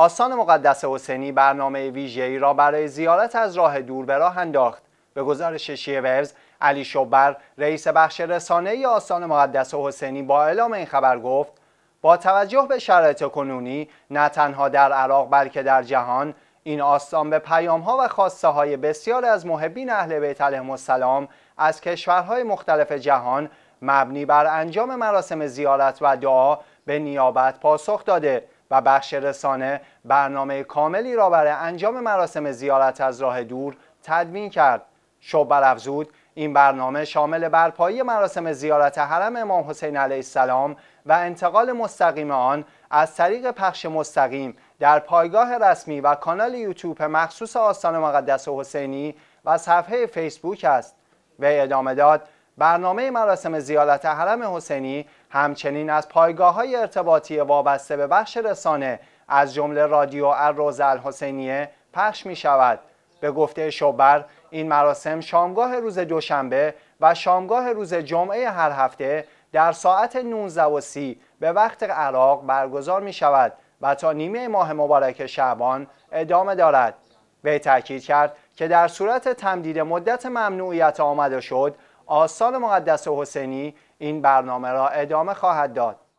آستان مقدس حسینی برنامه ویژه ای را برای زیارت از راه دور به راه انداخت. به گزارش شیورز علی شبر، رئیس بخش رسانه ای آستان مقدس حسینی با اعلام این خبر گفت با توجه به شرایط کنونی نه تنها در عراق بلکه در جهان این آستان به پیام ها و خواسته های بسیار از محبین اهل بیت علیهم السلام از کشورهای مختلف جهان مبنی بر انجام مراسم زیارت و دعا به نیابت پاسخ داده و بخش رسانه برنامه کاملی را برای انجام مراسم زیارت از راه دور تدوین کرد شب برافزود این برنامه شامل برپایی مراسم زیارت حرم امام حسین علیه السلام و انتقال مستقیم آن از طریق پخش مستقیم در پایگاه رسمی و کانال یوتیوب مخصوص آستان مقدس حسینی و صفحه فیسبوک است به ادامه داد برنامه مراسم زیارت حرم حسینی همچنین از پایگاه های ارتباطی وابسته به بخش رسانه از جمله رادیو الروز الحسینیه پخش می شود. به گفته شوبر این مراسم شامگاه روز دوشنبه و شامگاه روز جمعه هر هفته در ساعت 19.30 به وقت عراق برگزار می شود و تا نیمه ماه مبارک شعبان ادامه دارد. وی تاکید کرد که در صورت تمدید مدت ممنوعیت آمده شد آسال مقدس حسینی این برنامه را ادامه خواهد داد